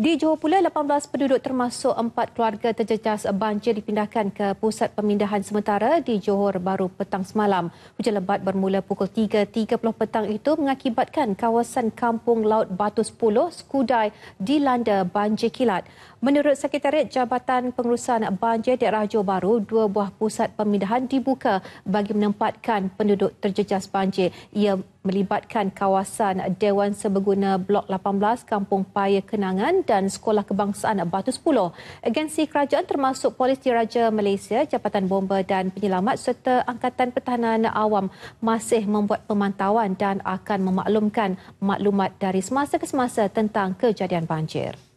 Di Johor pula, 18 penduduk termasuk 4 keluarga terjejas banjir dipindahkan ke pusat pemindahan sementara di Johor baru petang semalam. Hujan lebat bermula pukul 3.30 petang itu mengakibatkan kawasan kampung Laut Batu 10, Skudai, dilanda banjir kilat. Menurut Sekretariat Jabatan Pengurusan Banjir Daerah Johor Baru, dua buah pusat pemindahan dibuka bagi menempatkan penduduk terjejas banjir. Ia melibatkan kawasan Dewan Seberguna Blok 18 Kampung Paya Kenangan dan Sekolah Kebangsaan Batu 10. Agensi kerajaan termasuk Polis Diraja Malaysia, Jabatan Bomba dan Penyelamat serta Angkatan Pertahanan Awam masih membuat pemantauan dan akan memaklumkan maklumat dari semasa ke semasa tentang kejadian banjir.